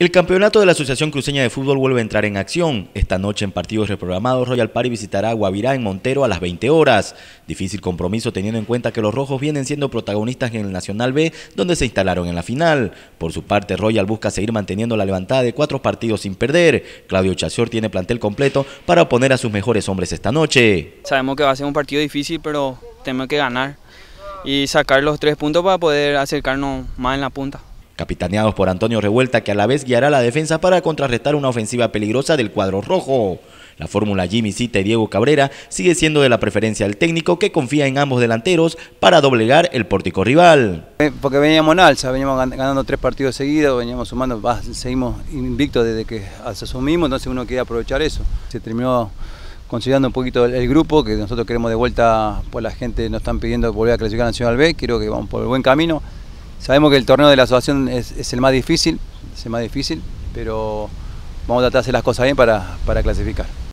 El campeonato de la Asociación Cruceña de Fútbol vuelve a entrar en acción. Esta noche en partidos reprogramados, Royal Party visitará Guavirá en Montero a las 20 horas. Difícil compromiso teniendo en cuenta que los rojos vienen siendo protagonistas en el Nacional B, donde se instalaron en la final. Por su parte, Royal busca seguir manteniendo la levantada de cuatro partidos sin perder. Claudio Chasior tiene plantel completo para oponer a sus mejores hombres esta noche. Sabemos que va a ser un partido difícil, pero tenemos que ganar y sacar los tres puntos para poder acercarnos más en la punta capitaneados por Antonio Revuelta, que a la vez guiará la defensa para contrarrestar una ofensiva peligrosa del cuadro rojo. La fórmula Jimmy Cita y Diego Cabrera sigue siendo de la preferencia del técnico que confía en ambos delanteros para doblegar el pórtico rival. Eh, porque veníamos en alza, veníamos ganando tres partidos seguidos, veníamos sumando, seguimos invictos desde que asumimos, entonces uno quiere aprovechar eso. Se terminó considerando un poquito el, grupo, que nosotros queremos de vuelta, pues la gente nos están pidiendo volver a clasificar a Nacional B, creo que vamos por el buen camino. Sabemos que el torneo de la asociación es, el más difícil, es más difícil, pero vamos a tratar de hacer las cosas bien para clasificar.